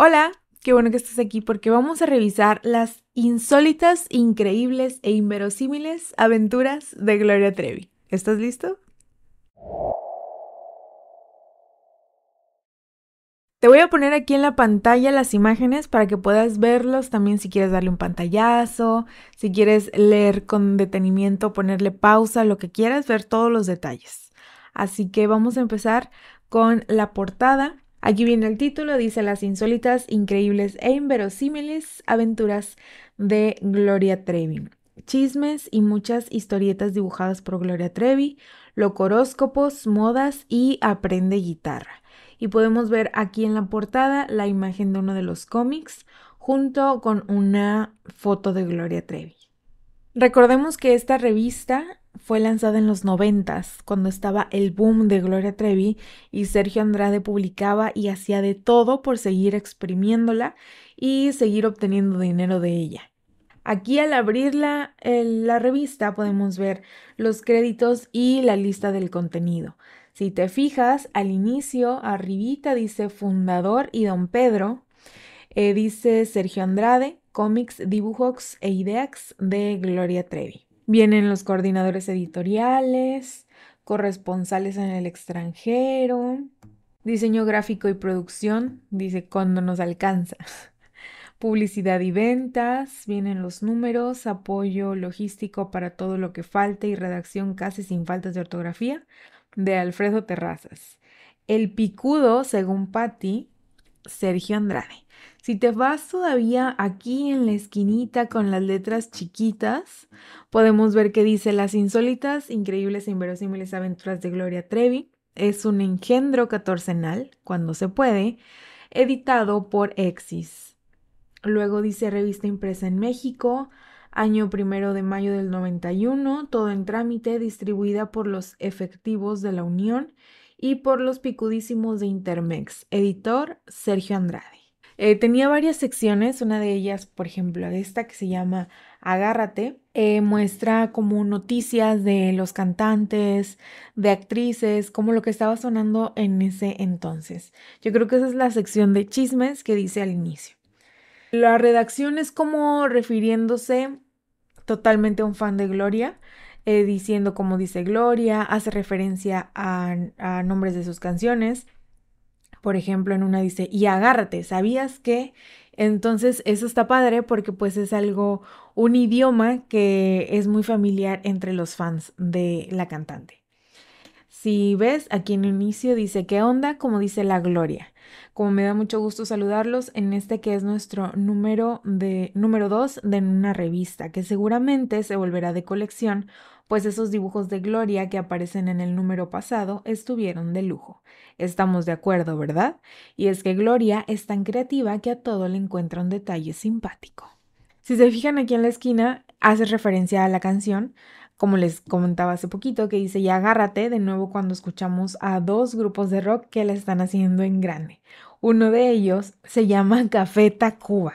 Hola, qué bueno que estás aquí porque vamos a revisar las insólitas, increíbles e inverosímiles aventuras de Gloria Trevi. ¿Estás listo? Te voy a poner aquí en la pantalla las imágenes para que puedas verlos también si quieres darle un pantallazo, si quieres leer con detenimiento, ponerle pausa, lo que quieras, ver todos los detalles. Así que vamos a empezar con la portada Aquí viene el título, dice Las insólitas, increíbles e inverosímiles aventuras de Gloria Trevi. Chismes y muchas historietas dibujadas por Gloria Trevi, locoróscopos, modas y aprende guitarra. Y podemos ver aquí en la portada la imagen de uno de los cómics junto con una foto de Gloria Trevi. Recordemos que esta revista fue lanzada en los noventas, cuando estaba el boom de Gloria Trevi y Sergio Andrade publicaba y hacía de todo por seguir exprimiéndola y seguir obteniendo dinero de ella. Aquí al abrir la, revista podemos ver los créditos y la lista del contenido. Si te fijas, al inicio, arribita dice fundador y don Pedro, eh, dice Sergio Andrade, cómics, dibujos e ideas de Gloria Trevi. Vienen los coordinadores editoriales, corresponsales en el extranjero, diseño gráfico y producción, dice cuando nos alcanza. Publicidad y ventas, vienen los números, apoyo logístico para todo lo que falte y redacción casi sin faltas de ortografía de Alfredo Terrazas. El picudo, según Patti, Sergio Andrade. Si te vas todavía aquí en la esquinita con las letras chiquitas, podemos ver que dice las insólitas, increíbles e inverosímiles aventuras de Gloria Trevi. Es un engendro catorcenal, cuando se puede, editado por Exis. Luego dice revista impresa en México, año primero de mayo del 91, todo en trámite, distribuida por los efectivos de la Unión y por los picudísimos de Intermex. Editor Sergio Andrade. Eh, tenía varias secciones, una de ellas, por ejemplo, esta que se llama Agárrate, eh, muestra como noticias de los cantantes, de actrices, como lo que estaba sonando en ese entonces. Yo creo que esa es la sección de chismes que dice al inicio. La redacción es como refiriéndose totalmente a un fan de Gloria, eh, diciendo como dice Gloria, hace referencia a nombres de sus canciones, por ejemplo, en una dice, y agárrate, ¿sabías que? Entonces, eso está padre porque pues es algo, un idioma que es muy familiar entre los fans de la cantante. Si ves, aquí en el inicio dice, ¿qué onda? Como dice la Gloria. Como me da mucho gusto saludarlos en este que es nuestro número de número dos de una revista que seguramente se volverá de colección pues esos dibujos de gloria que aparecen en el número pasado estuvieron de lujo. Estamos de acuerdo, ¿verdad? Y es que Gloria es tan creativa que a todo le encuentra un detalle simpático. Si se fijan aquí en la esquina, hace referencia a la canción, como les comentaba hace poquito, que dice ya agárrate de nuevo cuando escuchamos a dos grupos de rock que la están haciendo en grande. Uno de ellos se llama Café Tacuba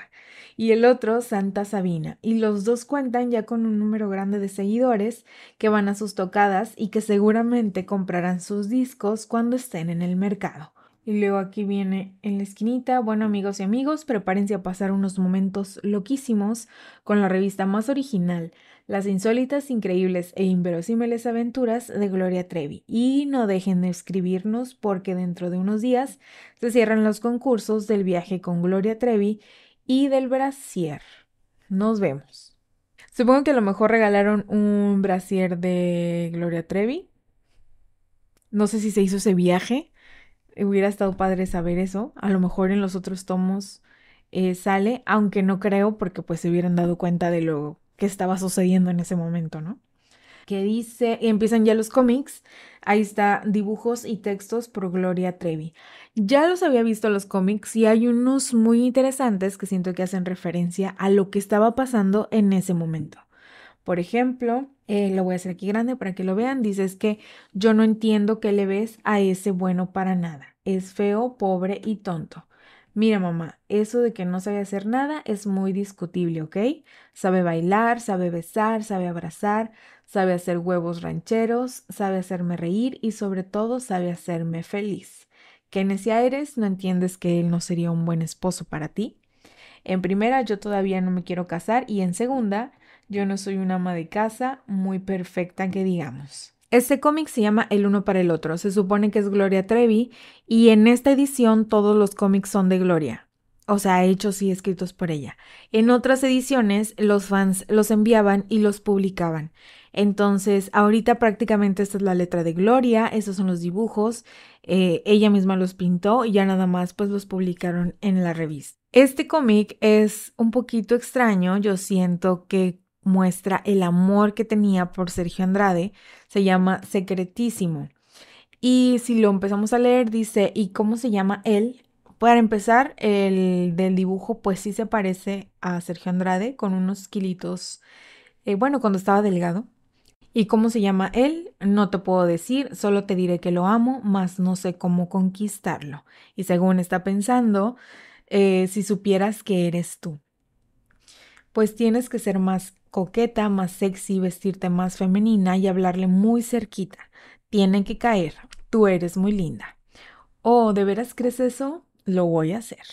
y el otro Santa Sabina, y los dos cuentan ya con un número grande de seguidores que van a sus tocadas y que seguramente comprarán sus discos cuando estén en el mercado. Y luego aquí viene en la esquinita, bueno amigos y amigos, prepárense a pasar unos momentos loquísimos con la revista más original, las insólitas, increíbles e inverosímiles aventuras de Gloria Trevi. Y no dejen de escribirnos porque dentro de unos días se cierran los concursos del viaje con Gloria Trevi y del brasier. Nos vemos. Supongo que a lo mejor regalaron un brasier de Gloria Trevi. No sé si se hizo ese viaje. Hubiera estado padre saber eso. A lo mejor en los otros tomos eh, sale, aunque no creo porque pues se hubieran dado cuenta de lo que estaba sucediendo en ese momento, ¿no? que dice, y empiezan ya los cómics, ahí está dibujos y textos por Gloria Trevi. Ya los había visto los cómics y hay unos muy interesantes que siento que hacen referencia a lo que estaba pasando en ese momento. Por ejemplo, eh, lo voy a hacer aquí grande para que lo vean, dice es que yo no entiendo qué le ves a ese bueno para nada. Es feo, pobre y tonto. Mira mamá, eso de que no sabe hacer nada es muy discutible, ¿ok? Sabe bailar, sabe besar, sabe abrazar, sabe hacer huevos rancheros, sabe hacerme reír y sobre todo sabe hacerme feliz. ¿Qué necia eres? ¿No entiendes que él no sería un buen esposo para ti? En primera, yo todavía no me quiero casar y en segunda, yo no soy una ama de casa muy perfecta que digamos. Este cómic se llama El uno para el otro. Se supone que es Gloria Trevi y en esta edición todos los cómics son de Gloria. O sea, hechos y escritos por ella. En otras ediciones los fans los enviaban y los publicaban. Entonces, ahorita prácticamente esta es la letra de Gloria, Esos son los dibujos, eh, ella misma los pintó y ya nada más pues los publicaron en la revista. Este cómic es un poquito extraño, yo siento que muestra el amor que tenía por Sergio Andrade, se llama Secretísimo. Y si lo empezamos a leer, dice, ¿y cómo se llama él? Para empezar, el del dibujo pues sí se parece a Sergio Andrade con unos kilitos, eh, bueno, cuando estaba delgado. ¿Y cómo se llama él? No te puedo decir, solo te diré que lo amo, mas no sé cómo conquistarlo. Y según está pensando, eh, si supieras que eres tú pues tienes que ser más coqueta, más sexy, vestirte más femenina y hablarle muy cerquita. Tienen que caer, tú eres muy linda. Oh, ¿de veras crees eso? Lo voy a hacer.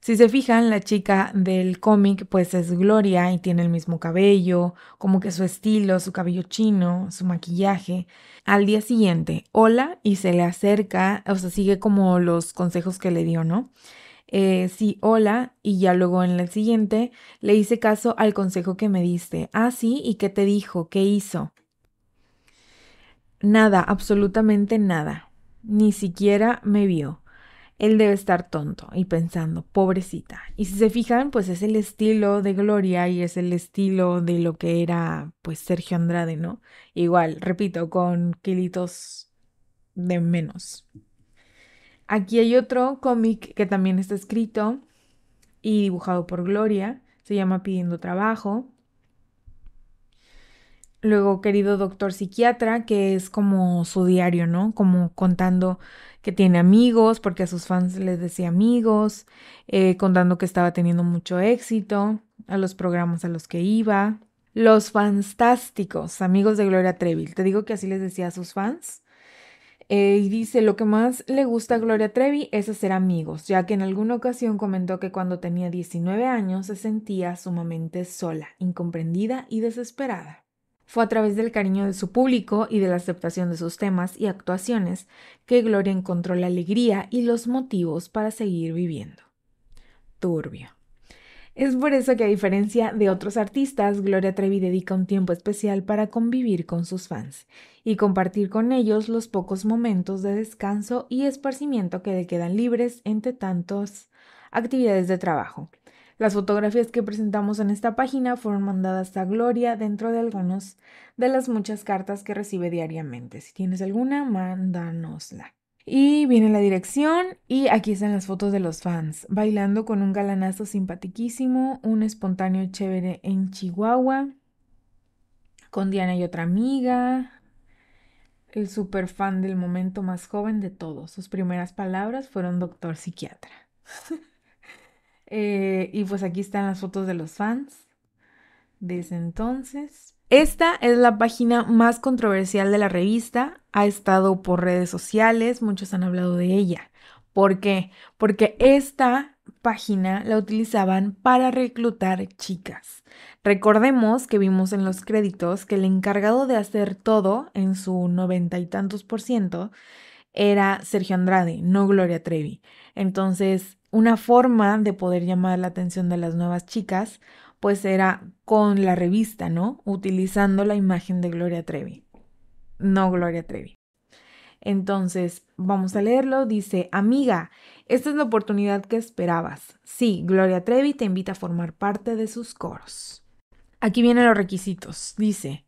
Si se fijan, la chica del cómic pues es Gloria y tiene el mismo cabello, como que su estilo, su cabello chino, su maquillaje. Al día siguiente, hola y se le acerca, o sea, sigue como los consejos que le dio, ¿no? Eh, sí, hola, y ya luego en la siguiente le hice caso al consejo que me diste. Ah, sí, ¿y qué te dijo? ¿Qué hizo? Nada, absolutamente nada. Ni siquiera me vio. Él debe estar tonto y pensando, pobrecita. Y si se fijan, pues es el estilo de Gloria y es el estilo de lo que era, pues, Sergio Andrade, ¿no? Igual, repito, con kilitos de menos. Aquí hay otro cómic que también está escrito y dibujado por Gloria, se llama Pidiendo Trabajo. Luego, querido doctor psiquiatra, que es como su diario, ¿no? Como contando que tiene amigos, porque a sus fans les decía amigos, eh, contando que estaba teniendo mucho éxito, a los programas a los que iba. Los fantásticos, amigos de Gloria Treville. Te digo que así les decía a sus fans eh, y dice, lo que más le gusta a Gloria Trevi es hacer amigos, ya que en alguna ocasión comentó que cuando tenía 19 años se sentía sumamente sola, incomprendida y desesperada. Fue a través del cariño de su público y de la aceptación de sus temas y actuaciones que Gloria encontró la alegría y los motivos para seguir viviendo. Turbio. Es por eso que a diferencia de otros artistas, Gloria Trevi dedica un tiempo especial para convivir con sus fans y compartir con ellos los pocos momentos de descanso y esparcimiento que le quedan libres entre tantas actividades de trabajo. Las fotografías que presentamos en esta página fueron mandadas a Gloria dentro de algunos de las muchas cartas que recibe diariamente. Si tienes alguna, mándanosla. Y viene la dirección y aquí están las fotos de los fans, bailando con un galanazo simpatiquísimo, un espontáneo chévere en Chihuahua, con Diana y otra amiga, el super fan del momento más joven de todos. Sus primeras palabras fueron doctor psiquiatra. Eh, y pues aquí están las fotos de los fans desde entonces. Esta es la página más controversial de la revista, ha estado por redes sociales, muchos han hablado de ella. ¿Por qué? Porque esta página la utilizaban para reclutar chicas. Recordemos que vimos en los créditos que el encargado de hacer todo, en su noventa y tantos por ciento, era Sergio Andrade, no Gloria Trevi. Entonces, una forma de poder llamar la atención de las nuevas chicas pues era con la revista, ¿no? Utilizando la imagen de Gloria Trevi. No Gloria Trevi. Entonces, vamos a leerlo. Dice, amiga, esta es la oportunidad que esperabas. Sí, Gloria Trevi te invita a formar parte de sus coros. Aquí vienen los requisitos. Dice,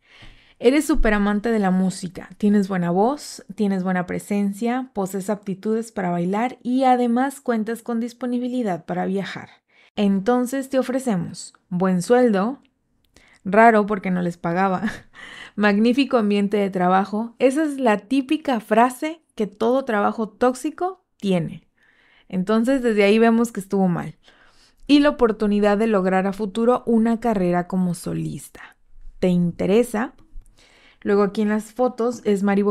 eres súper amante de la música, tienes buena voz, tienes buena presencia, poses aptitudes para bailar y además cuentas con disponibilidad para viajar. Entonces te ofrecemos buen sueldo, raro porque no les pagaba, magnífico ambiente de trabajo. Esa es la típica frase que todo trabajo tóxico tiene. Entonces desde ahí vemos que estuvo mal. Y la oportunidad de lograr a futuro una carrera como solista. ¿Te interesa? Luego aquí en las fotos es Mari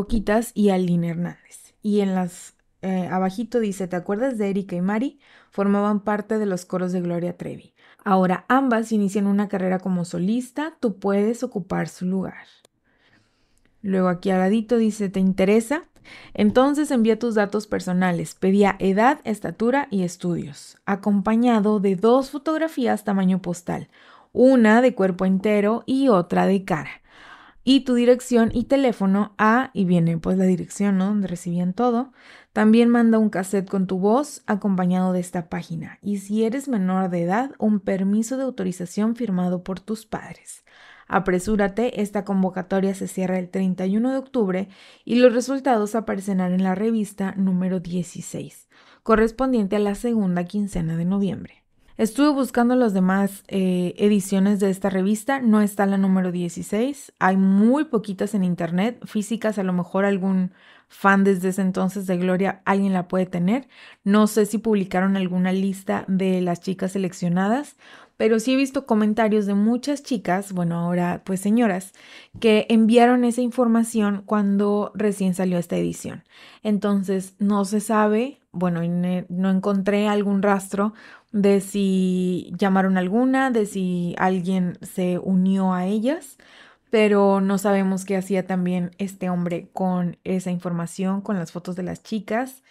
y Aline Hernández. Y en las eh, abajito dice, ¿te acuerdas de Erika y Mari? Formaban parte de los coros de Gloria Trevi. Ahora ambas inician una carrera como solista, tú puedes ocupar su lugar. Luego aquí al dice, ¿te interesa? Entonces envía tus datos personales, pedía edad, estatura y estudios, acompañado de dos fotografías tamaño postal, una de cuerpo entero y otra de cara y tu dirección y teléfono a, y viene pues la dirección, Donde recibían todo. También manda un cassette con tu voz acompañado de esta página. Y si eres menor de edad, un permiso de autorización firmado por tus padres. Apresúrate, esta convocatoria se cierra el 31 de octubre y los resultados aparecerán en la revista número 16, correspondiente a la segunda quincena de noviembre. Estuve buscando las demás eh, ediciones de esta revista, no está la número 16, hay muy poquitas en internet, físicas, a lo mejor algún fan desde ese entonces de Gloria, alguien la puede tener. No sé si publicaron alguna lista de las chicas seleccionadas, pero sí he visto comentarios de muchas chicas, bueno, ahora pues señoras, que enviaron esa información cuando recién salió esta edición. Entonces, no se sabe, bueno, no encontré algún rastro de si llamaron alguna, de si alguien se unió a ellas, pero no sabemos qué hacía también este hombre con esa información, con las fotos de las chicas.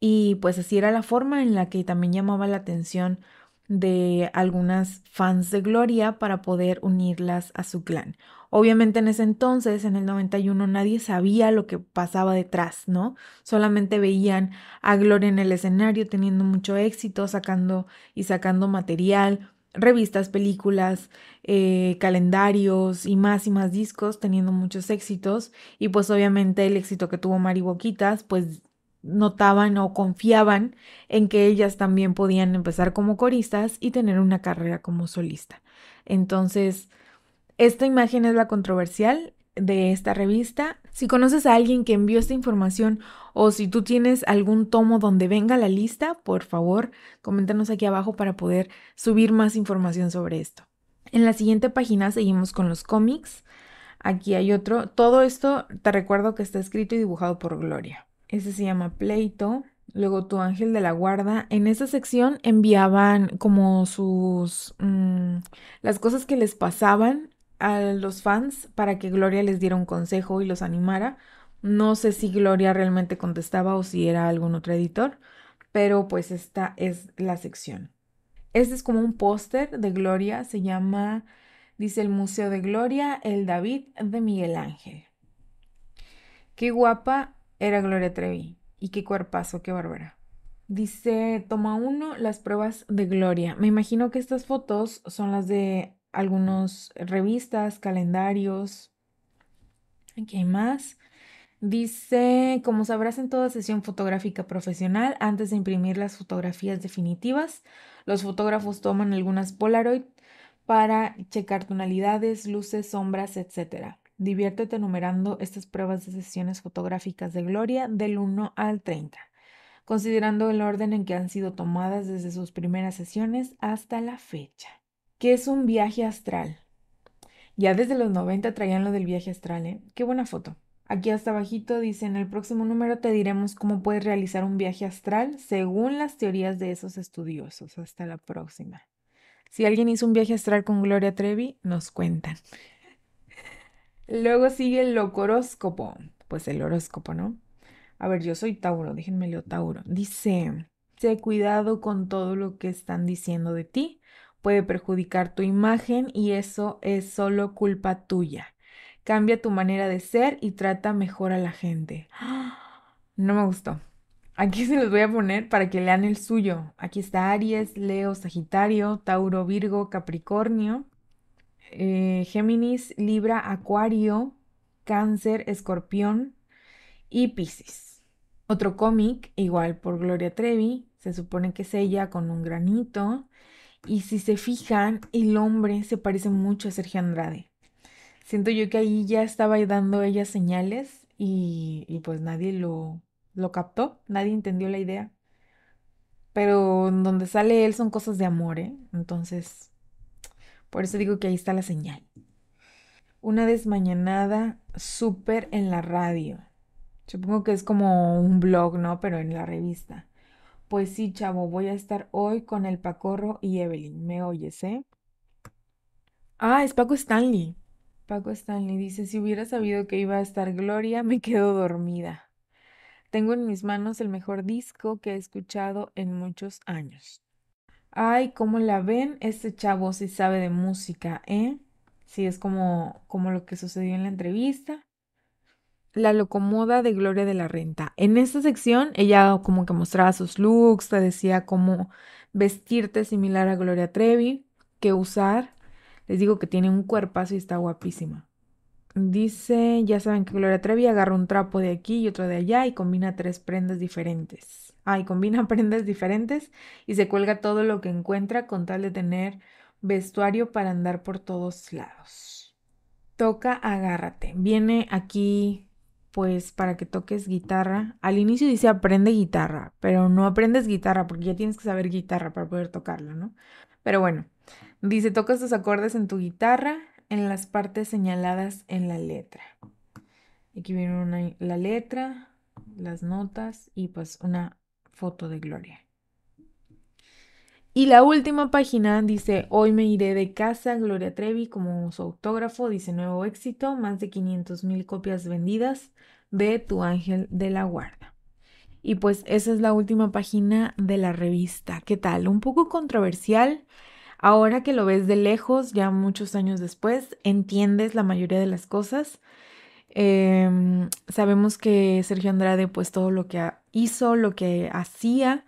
Y pues así era la forma en la que también llamaba la atención de algunas fans de Gloria para poder unirlas a su clan. Obviamente en ese entonces, en el 91, nadie sabía lo que pasaba detrás, ¿no? Solamente veían a Gloria en el escenario teniendo mucho éxito, sacando y sacando material, revistas, películas, eh, calendarios y más y más discos, teniendo muchos éxitos. Y pues obviamente el éxito que tuvo Mari Boquitas, pues notaban o confiaban en que ellas también podían empezar como coristas y tener una carrera como solista. Entonces, esta imagen es la controversial de esta revista. Si conoces a alguien que envió esta información o si tú tienes algún tomo donde venga la lista, por favor, coméntanos aquí abajo para poder subir más información sobre esto. En la siguiente página seguimos con los cómics. Aquí hay otro. Todo esto te recuerdo que está escrito y dibujado por Gloria. Ese se llama pleito. Luego tu ángel de la guarda. En esa sección enviaban como sus... Mm, las cosas que les pasaban a los fans para que Gloria les diera un consejo y los animara. No sé si Gloria realmente contestaba o si era algún otro editor, pero pues esta es la sección. Este es como un póster de Gloria, se llama, dice el Museo de Gloria, el David de Miguel Ángel. Qué guapa era Gloria Trevi. Y qué cuerpazo, qué bárbara. Dice, toma uno, las pruebas de Gloria. Me imagino que estas fotos son las de algunas revistas, calendarios. Aquí hay más. Dice, como sabrás en toda sesión fotográfica profesional, antes de imprimir las fotografías definitivas, los fotógrafos toman algunas Polaroid para checar tonalidades, luces, sombras, etcétera. Diviértete numerando estas pruebas de sesiones fotográficas de Gloria del 1 al 30, considerando el orden en que han sido tomadas desde sus primeras sesiones hasta la fecha. ¿Qué es un viaje astral? Ya desde los 90 traían lo del viaje astral, ¿eh? Qué buena foto. Aquí hasta abajito dice, en el próximo número te diremos cómo puedes realizar un viaje astral según las teorías de esos estudiosos. Hasta la próxima. Si alguien hizo un viaje astral con Gloria Trevi, nos cuentan. Luego sigue el horóscopo. Pues el horóscopo, ¿no? A ver, yo soy Tauro, déjenme leo Tauro. Dice, sé cuidado con todo lo que están diciendo de ti. Puede perjudicar tu imagen y eso es solo culpa tuya. Cambia tu manera de ser y trata mejor a la gente. No me gustó. Aquí se los voy a poner para que lean el suyo. Aquí está Aries, Leo, Sagitario, Tauro, Virgo, Capricornio. Eh, Géminis, Libra, Acuario, Cáncer, Escorpión y Piscis. Otro cómic, igual por Gloria Trevi, se supone que es ella con un granito. Y si se fijan, el hombre se parece mucho a Sergio Andrade. Siento yo que ahí ya estaba dando ella señales y, pues nadie lo, lo captó, nadie entendió la idea. Pero donde sale él son cosas de amor, ¿eh? Entonces, por eso digo que ahí está la señal. Una desmañanada súper en la radio. Supongo que es como un blog, ¿no? Pero en la revista. Pues sí, chavo, voy a estar hoy con el Pacorro y Evelyn. ¿Me oyes, eh? Ah, es Paco Stanley. Paco Stanley dice, si hubiera sabido que iba a estar Gloria, me quedo dormida. Tengo en mis manos el mejor disco que he escuchado en muchos años. Ay, ¿cómo la ven? Este chavo sí sabe de música, ¿eh? Sí, es como, como lo que sucedió en la entrevista. La locomoda de Gloria de la Renta. En esta sección ella como que mostraba sus looks, te decía cómo vestirte similar a Gloria Trevi, qué usar. Les digo que tiene un cuerpazo y está guapísima. Dice, ya saben que Gloria Trevi agarra un trapo de aquí y otro de allá y combina tres prendas diferentes. Ah, combina prendas diferentes y se cuelga todo lo que encuentra con tal de tener vestuario para andar por todos lados. Toca, agárrate. Viene aquí, pues, para que toques guitarra. Al inicio dice aprende guitarra, pero no aprendes guitarra porque ya tienes que saber guitarra para poder tocarla, ¿no? Pero bueno, dice, toca estos acordes en tu guitarra en las partes señaladas en la letra. Aquí viene la letra, las notas y pues una foto de Gloria. Y la última página dice, hoy me iré de casa, Gloria Trevi, como su autógrafo, dice nuevo éxito, más de 500 mil copias vendidas de Tu Ángel de la Guarda. Y pues esa es la última página de la revista. ¿Qué tal? Un poco controversial, Ahora que lo ves de lejos, ya muchos años después, entiendes la mayoría de las cosas. Em, sabemos que Sergio Andrade, pues todo lo que hizo, lo que hacía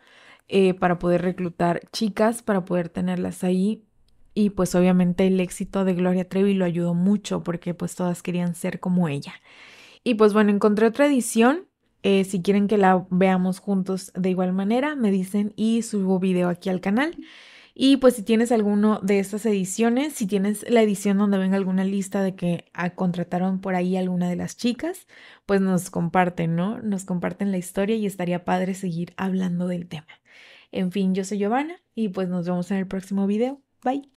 eh, para poder reclutar chicas, para poder tenerlas ahí. Y pues obviamente el éxito de Gloria Trevi lo ayudó mucho porque pues todas querían ser como ella. Y pues bueno, encontré otra edición. Eh, si quieren que la veamos juntos de igual manera, me dicen y subo video aquí al canal. Y pues si tienes alguno de estas ediciones, si tienes la edición donde venga alguna lista de que ah, contrataron por ahí alguna de las chicas, pues nos comparten, ¿no? Nos comparten la historia y estaría padre seguir hablando del tema. En fin, yo soy Giovanna y pues nos vemos en el próximo video. Bye.